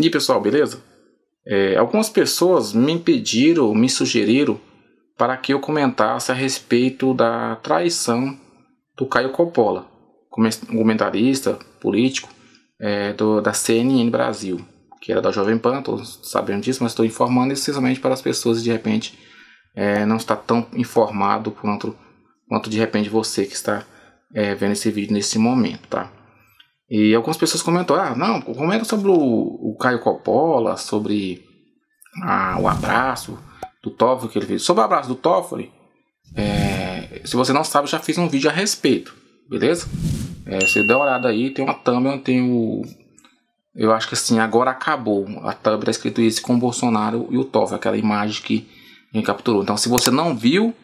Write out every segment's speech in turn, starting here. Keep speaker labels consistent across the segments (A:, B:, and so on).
A: E pessoal, beleza? É, algumas pessoas me pediram, me sugeriram para que eu comentasse a respeito da traição do Caio Coppola, comentarista político é, do, da CNN Brasil, que era da Jovem Pan, todos sabem disso, mas estou informando precisamente para as pessoas que de repente é, não estar tão informado quanto, quanto de repente você que está é, vendo esse vídeo nesse momento, tá? E algumas pessoas comentaram, ah, não, comenta sobre o, o Caio Coppola, sobre o abraço do Toffoli que ele fez. Sobre o abraço do Toffoli, é, se você não sabe, já fiz um vídeo a respeito, beleza? É, você dá uma olhada aí, tem uma thumb, tem o... Eu acho que assim, agora acabou. A thumb tá escrito isso com o Bolsonaro e o Toffoli, aquela imagem que me capturou. Então se você não viu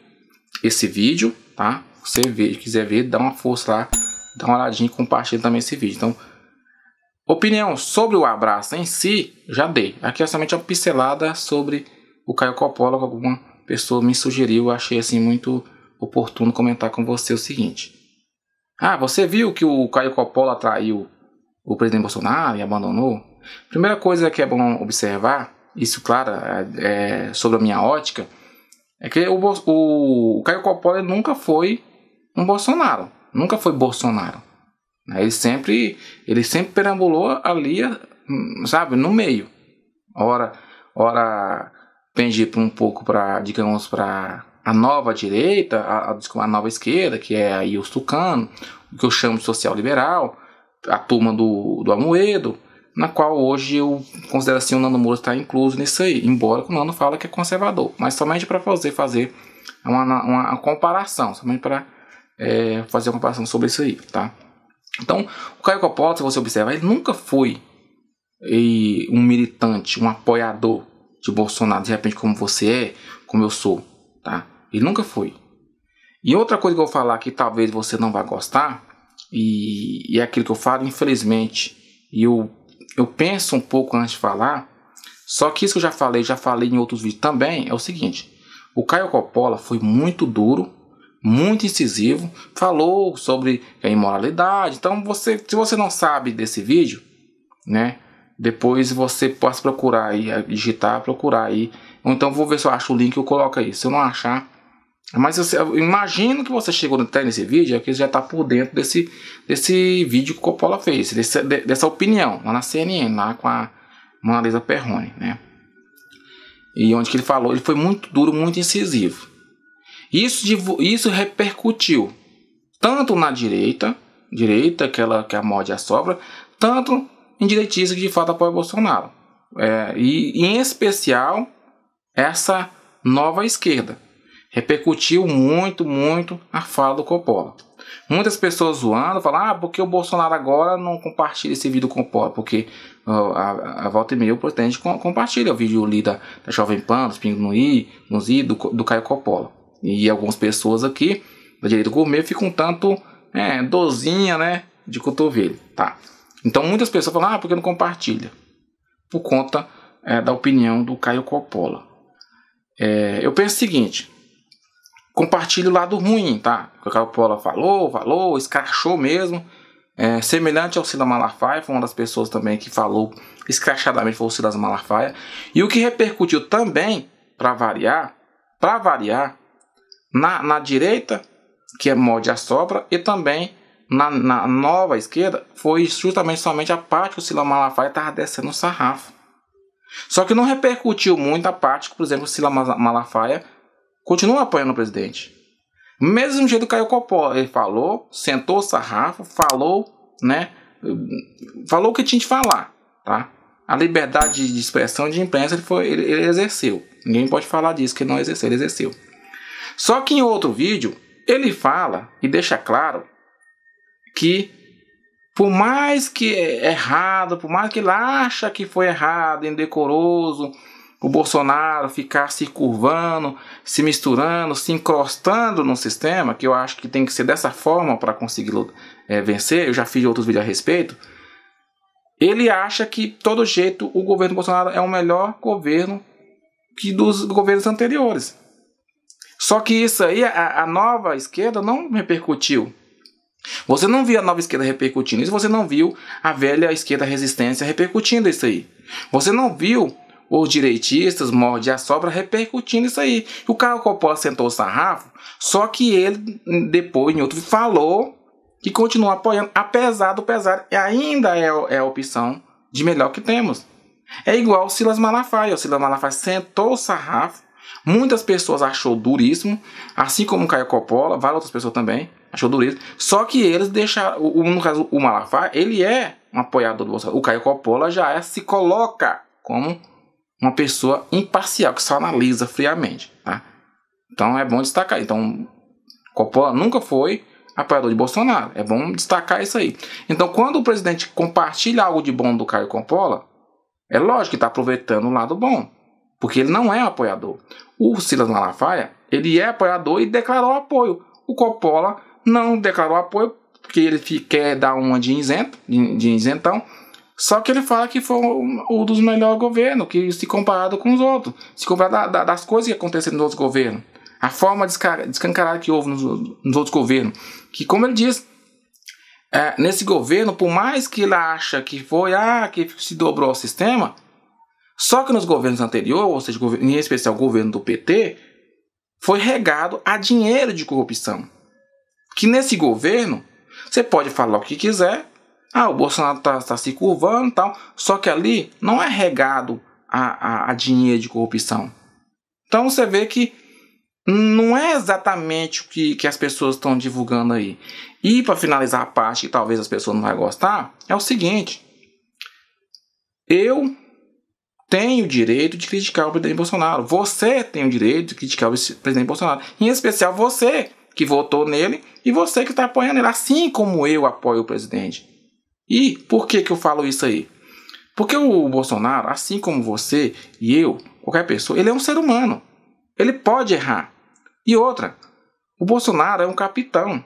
A: esse vídeo, tá? você vê, quiser ver, dá uma força lá dá uma então, olhadinha e compartilha também esse vídeo. Então, opinião sobre o abraço em si, já dei. Aqui é somente uma pincelada sobre o Caio Coppola, que alguma pessoa me sugeriu, achei assim muito oportuno comentar com você o seguinte. Ah, você viu que o Caio Coppola traiu o presidente Bolsonaro e abandonou? Primeira coisa que é bom observar, isso claro, é, é sobre a minha ótica, é que o, o, o Caio Coppola nunca foi um Bolsonaro nunca foi Bolsonaro. Né? Ele sempre ele sempre perambulou ali, sabe, no meio. Ora, ora pende um pouco para, digamos, para a nova direita, a, a, nova esquerda, que é aí os tucanos, o que eu chamo de social liberal, a turma do, do Amoedo, na qual hoje eu considero assim o Nando Moura está incluso nisso aí, embora o Nando fala que é conservador, mas somente para fazer, fazer uma, uma comparação, somente para é, fazer uma comparação sobre isso aí, tá? Então, o Caio Coppola, se você observar, ele nunca foi e, um militante, um apoiador de Bolsonaro, de repente, como você é, como eu sou, tá? Ele nunca foi. E outra coisa que eu vou falar que talvez você não vai gostar, e, e é aquilo que eu falo, infelizmente, e eu, eu penso um pouco antes de falar, só que isso que eu já falei, já falei em outros vídeos também, é o seguinte: o Caio Coppola foi muito duro muito incisivo, falou sobre a imoralidade. Então, você, se você não sabe desse vídeo, né? Depois você pode procurar aí, digitar, procurar aí. Ou então vou ver se eu acho o link e eu coloco aí. Se eu não achar. Mas eu, eu imagino que você chegou até nesse vídeo, é que já está por dentro desse, desse vídeo que o Coppola fez, desse, de, dessa opinião, lá na CNN, lá com a Mona Lisa Perrone, né? E onde que ele falou, ele foi muito duro, muito incisivo. Isso, isso repercutiu tanto na direita, direita, aquela que é a morde a sobra, tanto em direitistas que de fato apoiam Bolsonaro. É, e em especial essa nova esquerda. Repercutiu muito, muito a fala do Coppola. Muitas pessoas zoando, falando ah, porque o Bolsonaro agora não compartilha esse vídeo com o Coppola, porque uh, a, a volta e meia o presidente compartilha o vídeo ali da, da Jovem Pan, dos Pingos no I, no z do, do Caio Coppola e algumas pessoas aqui da direita gourmet ficam um tanto é, dozinha, né, de cotovelo, tá? Então muitas pessoas falam, ah, porque não compartilha? Por conta é, da opinião do Caio Coppola. É, eu penso o seguinte, compartilho o lado ruim, tá? O Caio Coppola falou, falou, escrachou mesmo, é, semelhante ao Silas Malafaia, foi uma das pessoas também que falou escrachadamente foi o Silas Malafaia. E o que repercutiu também, para variar, para variar, na, na direita, que é molde a sopra, e também na, na nova esquerda, foi justamente somente a parte que o Silas Malafaia estava descendo o sarrafo. Só que não repercutiu muito a parte que, por exemplo, o Silas Malafaia continua apoiando o presidente. Mesmo jeito que o Caio Copó, ele falou, sentou o sarrafo, falou, né? Falou o que tinha de falar, tá? A liberdade de expressão de imprensa ele, foi, ele, ele exerceu. Ninguém pode falar disso, que ele não exerceu, ele exerceu. Só que em outro vídeo, ele fala e deixa claro que por mais que é errado, por mais que ele acha que foi errado, indecoroso, o Bolsonaro ficar se curvando, se misturando, se encrostando no sistema, que eu acho que tem que ser dessa forma para conseguir é, vencer, eu já fiz outros vídeos a respeito, ele acha que, todo jeito, o governo Bolsonaro é o melhor governo que dos governos anteriores. Só que isso aí, a, a nova esquerda não repercutiu. Você não viu a nova esquerda repercutindo isso, você não viu a velha esquerda resistência repercutindo isso aí. Você não viu os direitistas, morde a sobra, repercutindo isso aí. O Carlos Coppola sentou o sarrafo, só que ele, depois, em outro, falou que continua apoiando, apesar do pesar, ainda é, é a opção de melhor que temos. É igual o Silas Malafaia. O Silas Malafaia sentou o sarrafo, Muitas pessoas achou duríssimo, assim como Caio Coppola, várias outras pessoas também, achou duríssimo. Só que eles deixaram, o, no caso o Malafaia, ele é um apoiador do Bolsonaro. O Caio Coppola já é, se coloca como uma pessoa imparcial, que só analisa friamente, tá? Então é bom destacar. Então, Coppola nunca foi apoiador de Bolsonaro. É bom destacar isso aí. Então, quando o presidente compartilha algo de bom do Caio Coppola, é lógico que está aproveitando o lado bom porque ele não é um apoiador. O Silas Malafaia, ele é apoiador e declarou apoio. O Coppola não declarou apoio porque ele quer dar uma de isento, de isentão. Só que ele fala que foi um, um dos melhores governos, que se comparado com os outros, se comparado da, da, das coisas que aconteceram nos outros governos, a forma descancarada que houve nos, nos outros governos. Que, como ele diz, é, nesse governo, por mais que ele acha que foi, ah, que se dobrou o sistema, só que nos governos anteriores, ou seja, em especial o governo do PT, foi regado a dinheiro de corrupção. Que nesse governo, você pode falar o que quiser, ah, o Bolsonaro está tá se curvando e tal, só que ali não é regado a, a, a dinheiro de corrupção. Então você vê que não é exatamente o que, que as pessoas estão divulgando aí. E para finalizar a parte que talvez as pessoas não vão gostar, é o seguinte. Eu tem o direito de criticar o presidente Bolsonaro. Você tem o direito de criticar o presidente Bolsonaro. Em especial você que votou nele e você que está apoiando ele, assim como eu apoio o presidente. E por que, que eu falo isso aí? Porque o Bolsonaro, assim como você e eu, qualquer pessoa, ele é um ser humano. Ele pode errar. E outra, o Bolsonaro é um capitão.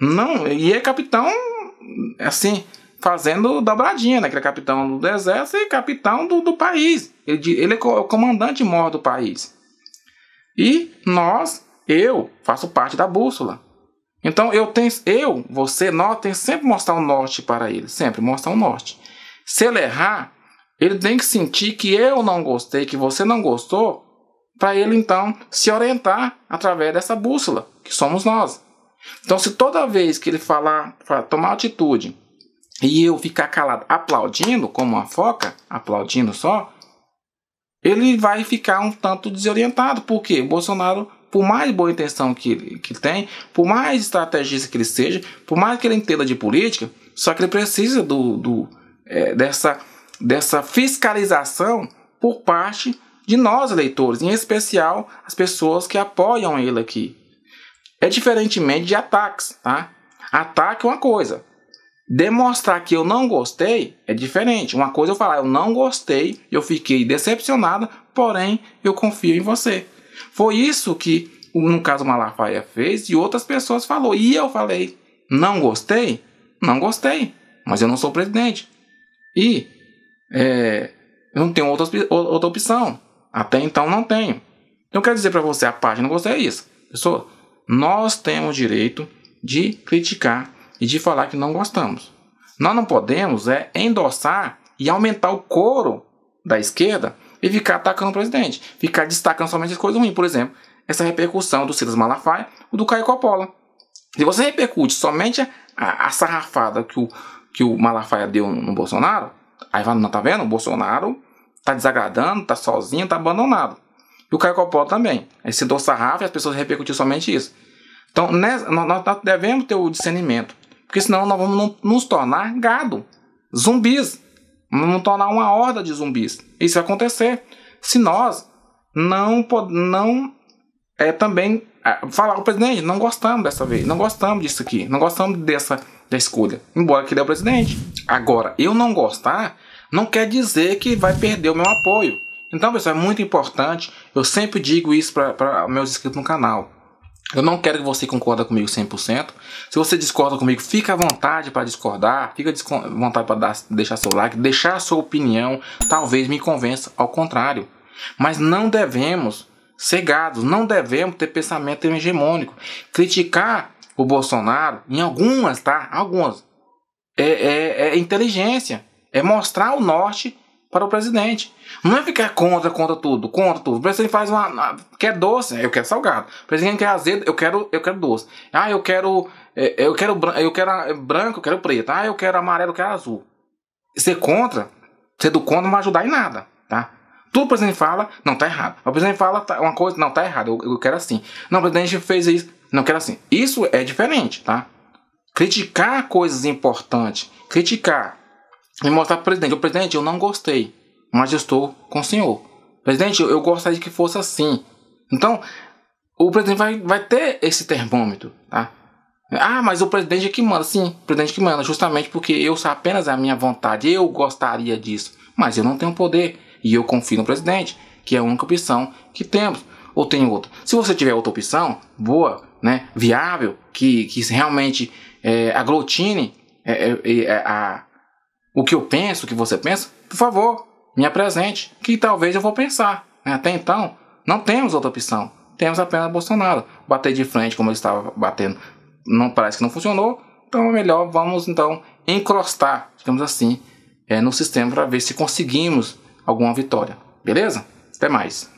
A: Não, e é capitão assim, fazendo dobradinha, né? Que é capitão do exército e capitão do, do país. Ele, ele é, é o comandante-mor do país. E nós, eu, faço parte da bússola. Então eu tenho, eu, você, nós tem sempre mostrar o um norte para ele, sempre mostrar o um norte. Se ele errar, ele tem que sentir que eu não gostei, que você não gostou, para ele então se orientar através dessa bússola que somos nós. Então se toda vez que ele falar, tomar atitude, e eu ficar calado aplaudindo, como uma foca, aplaudindo só, ele vai ficar um tanto desorientado, porque o Bolsonaro, por mais boa intenção que, que tem, por mais estrategista que ele seja, por mais que ele entenda de política, só que ele precisa do, do é, dessa, dessa fiscalização por parte de nós eleitores, em especial as pessoas que apoiam ele aqui. É diferentemente de ataques, tá? Ataque é uma coisa, Demonstrar que eu não gostei é diferente. Uma coisa é eu falar, eu não gostei, eu fiquei decepcionada, porém eu confio em você. Foi isso que, no caso, Malafaia fez e outras pessoas falou. E eu falei, não gostei? Não gostei, mas eu não sou presidente. E é, eu não tenho outra, outra opção. Até então não tenho. Então quero dizer para você, a página não gostei é isso. Pessoal, nós temos direito de criticar e de falar que não gostamos. Nós não podemos é endossar e aumentar o coro da esquerda e ficar atacando o presidente, ficar destacando somente as coisas ruins, por exemplo, essa repercussão do Silas Malafaia ou do Caio Coppola. Se você repercute somente a, a sarrafada que o, que o Malafaia deu no Bolsonaro, aí vai, não tá vendo? O Bolsonaro tá desagradando, tá sozinho, tá abandonado. E o Caio Coppola também. Esse se sarrafa e as pessoas repercutiram somente isso. Então, nós devemos ter o discernimento porque senão nós vamos nos tornar gado, zumbis. Vamos tornar uma horda de zumbis. Isso vai acontecer. Se nós não, não é, também é, falar o presidente, não gostamos dessa vez, não gostamos disso aqui, não gostamos dessa da escolha, embora que dê o presidente. Agora, eu não gostar não quer dizer que vai perder o meu apoio. Então, pessoal, é muito importante, eu sempre digo isso para meus inscritos no canal. Eu não quero que você concorda comigo 100%. Se você discorda comigo, fica à vontade para discordar, fica à vontade para deixar seu like, deixar sua opinião, talvez me convença ao contrário. Mas não devemos cegados, não devemos ter pensamento hegemônico. Criticar o Bolsonaro em algumas, tá? Algumas. É, é, é inteligência, é mostrar o norte para o presidente. Não é ficar contra, contra tudo, contra tudo. O presidente faz uma. Quer doce, eu quero salgado. O presidente quer azedo, eu quero, eu quero doce. Ah, eu quero. É, eu quero, eu quero é, branco, eu quero preto. Ah, eu quero amarelo, eu quero azul. Ser contra, ser do contra não vai ajudar em nada, tá? Tudo o presidente fala, não tá errado. O presidente fala tá, uma coisa, não tá errado, eu, eu quero assim. Não, o presidente fez isso, não quero assim. Isso é diferente, tá? Criticar coisas importantes, criticar e mostrar para o presidente: o presidente, eu não gostei, mas eu estou com o senhor. Presidente, eu gostaria que fosse assim. Então, o presidente vai, vai ter esse termômetro, tá? Ah, mas o presidente é que manda. Sim, o presidente é que manda, justamente porque eu sou apenas a minha vontade. Eu gostaria disso, mas eu não tenho poder. E eu confio no presidente, que é a única opção que temos. Ou tem outra. Se você tiver outra opção, boa, né, viável, que, que realmente é, aglutine é, é, é a, o que eu penso, o que você pensa, por favor, me apresente, que talvez eu vou pensar. Né? Até então, não temos outra opção. Temos apenas Bolsonaro. Bater de frente como ele estava batendo não parece que não funcionou. Então é melhor vamos então encrostar, digamos assim, é, no sistema para ver se conseguimos alguma vitória. Beleza? Até mais.